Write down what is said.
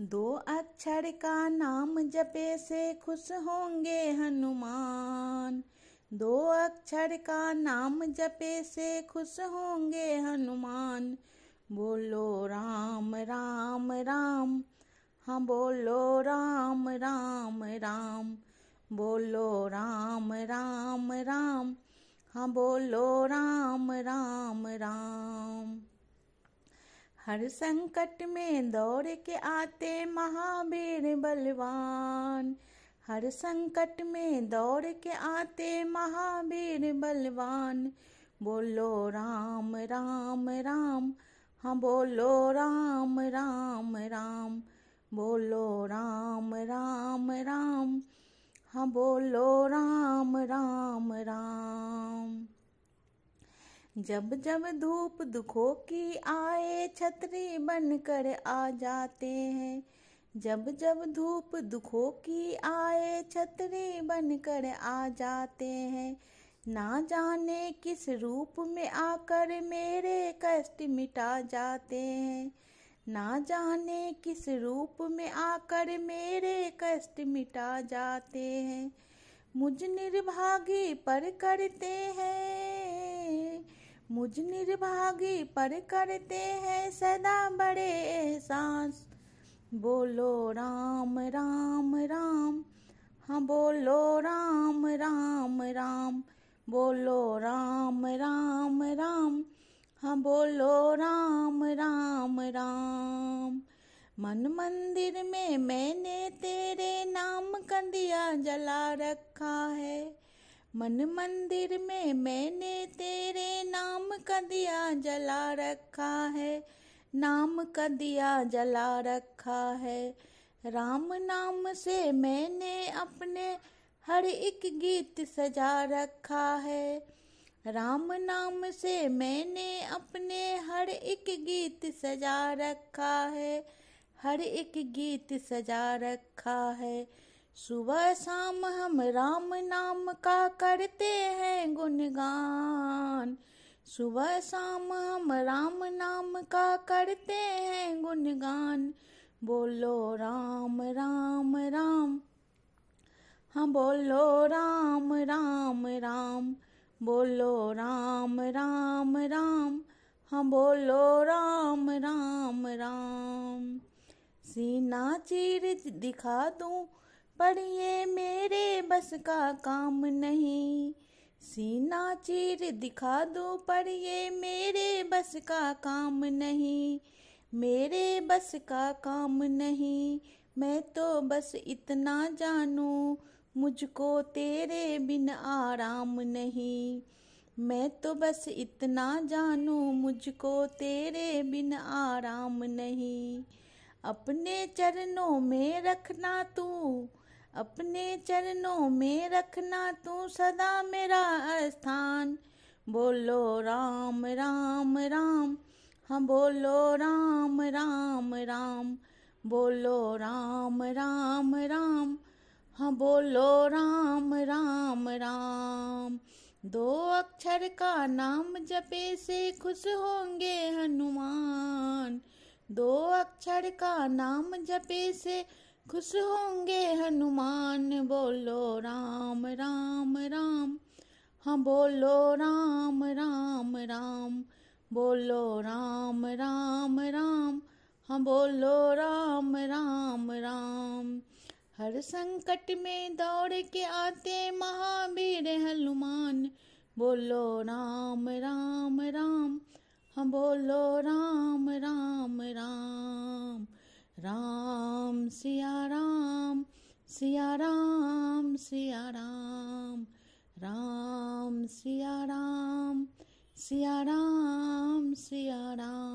दो अक्षर का नाम जपे से खुश होंगे हनुमान दो अक्षर का नाम जपे से खुश होंगे हनुमान बोलो राम राम राम हाँ बोलो राम राम राम बोलो राम राम राम हाँ बोलो राम राम राम हर संकट में दौड़ के आते महावीर बलवान हर संकट में दौड़ के आते महावीर बलवान बोलो राम राम राम हाँ बोलो राम राम राम बोलो राम राम राम हाँ बोलो राम जब जब धूप दुखों की आए छतरी बन कर आ जाते हैं जब जब धूप दुखों की आए छतरी बन कर आ जाते हैं ना जाने किस रूप में आकर मेरे कष्ट मिटा जाते हैं ना जाने किस रूप में आकर मेरे कष्ट मिटा जाते हैं मुझ निर्भागी पर करते हैं मुझ निर्भागी पर करते हैं सदा बड़े एहसास बोलो राम राम राम हाँ बोलो राम राम राम बोलो राम राम राम हाँ बोलो राम राम राम मन मंदिर में मैंने तेरे नाम का दिया जला रखा है मन मंदिर में मैंने तेरे नाम का दिया जला रखा है नाम का दिया जला रखा है राम नाम से मैंने अपने हर एक गीत सजा रखा है राम नाम से मैंने अपने हर एक गीत सजा रखा है हर एक गीत सजा रखा है सुबह शाम हम राम नाम का करते हैं गुणगान सुबह शाम हम राम नाम का करते हैं गुणगान बोलो राम राम राम हाँ बोलो राम राम राम बोलो राम राम राम हाँ बोलो राम राम राम सीना चीर दिखा दूँ पर ये मेरे बस का काम नहीं सीना चीर दिखा दो पर ये मेरे बस का काम नहीं मेरे बस का काम नहीं मैं तो बस इतना जानूं मुझको तेरे बिन आराम नहीं मैं तो बस इतना जानूं मुझको तेरे बिन आराम नहीं अपने चरणों में रखना तू अपने चरणों में रखना तू सदा मेरा स्थान बोलो राम राम राम हाँ बोलो राम राम राम बोलो राम राम राम हाँ बोलो राम राम राम दो अक्षर का नाम जपे से खुश होंगे हनुमान दो अक्षर का नाम जपे से खुश होंगे हनुमान बोलो राम राम राम हाँ बोलो राम राम राम बोलो राम राम राम हाँ बोलो राम राम राम हर संकट में दौड़ के आते महावीर हनुमान बोलो राम राम राम हम हाँ, बोलो राम राम राम राम सिया सिया राम सिया राम राम सिया राम सिया राम सिया राम